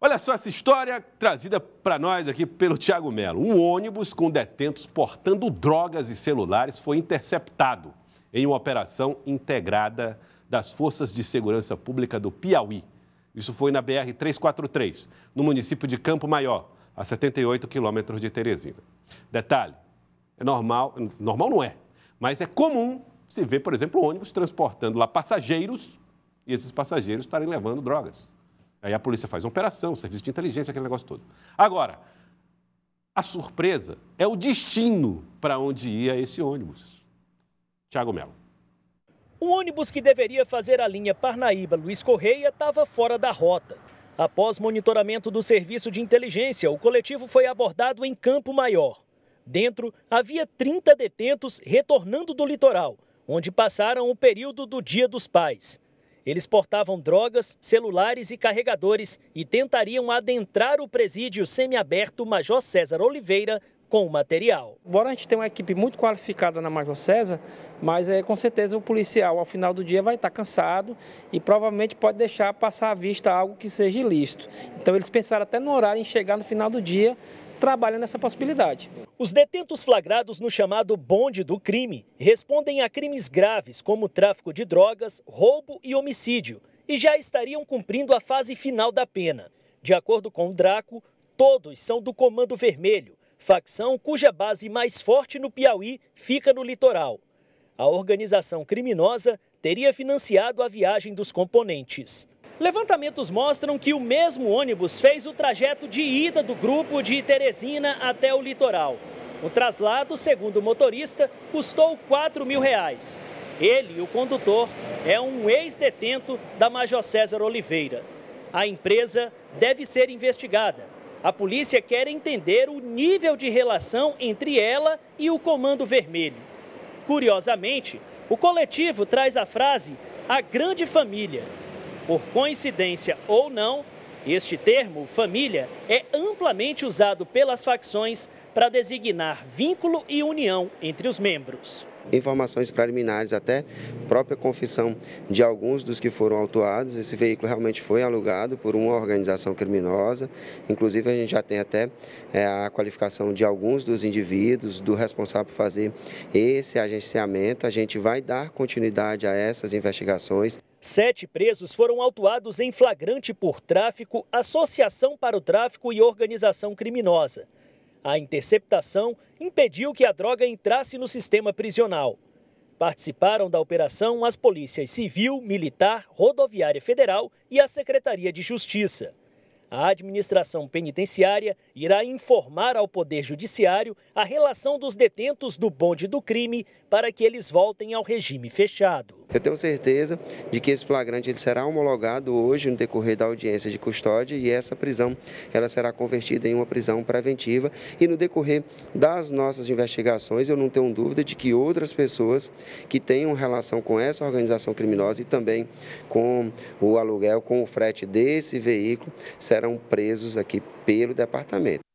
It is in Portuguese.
Olha só essa história trazida para nós aqui pelo Tiago Melo. Um ônibus com detentos portando drogas e celulares foi interceptado em uma operação integrada das Forças de Segurança Pública do Piauí. Isso foi na BR-343, no município de Campo Maior, a 78 quilômetros de Teresina. Detalhe, é normal, normal não é, mas é comum se ver, por exemplo, ônibus transportando lá passageiros e esses passageiros estarem levando drogas. Aí a polícia faz operação, serviço de inteligência, aquele negócio todo. Agora, a surpresa é o destino para onde ia esse ônibus. Tiago Melo. O ônibus que deveria fazer a linha Parnaíba Luiz Correia estava fora da rota. Após monitoramento do serviço de inteligência, o coletivo foi abordado em Campo Maior. Dentro, havia 30 detentos retornando do litoral, onde passaram o período do Dia dos Pais. Eles portavam drogas, celulares e carregadores e tentariam adentrar o presídio semiaberto Major César Oliveira com o material. Embora a gente tenha uma equipe muito qualificada na Major César, mas é, com certeza o policial ao final do dia vai estar cansado e provavelmente pode deixar passar à vista algo que seja ilícito. Então eles pensaram até no horário em chegar no final do dia trabalhando nessa possibilidade. Os detentos flagrados no chamado bonde do crime respondem a crimes graves como tráfico de drogas, roubo e homicídio e já estariam cumprindo a fase final da pena. De acordo com o Draco, todos são do Comando Vermelho facção cuja base mais forte no Piauí fica no litoral. A organização criminosa teria financiado a viagem dos componentes. Levantamentos mostram que o mesmo ônibus fez o trajeto de ida do grupo de Teresina até o litoral. O traslado, segundo o motorista, custou 4 mil reais. Ele, o condutor, é um ex-detento da Major César Oliveira. A empresa deve ser investigada a polícia quer entender o nível de relação entre ela e o Comando Vermelho. Curiosamente, o coletivo traz a frase a grande família. Por coincidência ou não, este termo, família, é amplamente usado pelas facções para designar vínculo e união entre os membros informações preliminares, até própria confissão de alguns dos que foram autuados. Esse veículo realmente foi alugado por uma organização criminosa. Inclusive, a gente já tem até é, a qualificação de alguns dos indivíduos, do responsável por fazer esse agenciamento. A gente vai dar continuidade a essas investigações. Sete presos foram autuados em flagrante por tráfico, associação para o tráfico e organização criminosa. A interceptação impediu que a droga entrasse no sistema prisional. Participaram da operação as polícias civil, militar, rodoviária federal e a Secretaria de Justiça. A administração penitenciária irá informar ao Poder Judiciário a relação dos detentos do bonde do crime para que eles voltem ao regime fechado. Eu tenho certeza de que esse flagrante ele será homologado hoje no decorrer da audiência de custódia e essa prisão ela será convertida em uma prisão preventiva e no decorrer das nossas investigações eu não tenho dúvida de que outras pessoas que tenham relação com essa organização criminosa e também com o aluguel, com o frete desse veículo serão presos aqui pelo departamento.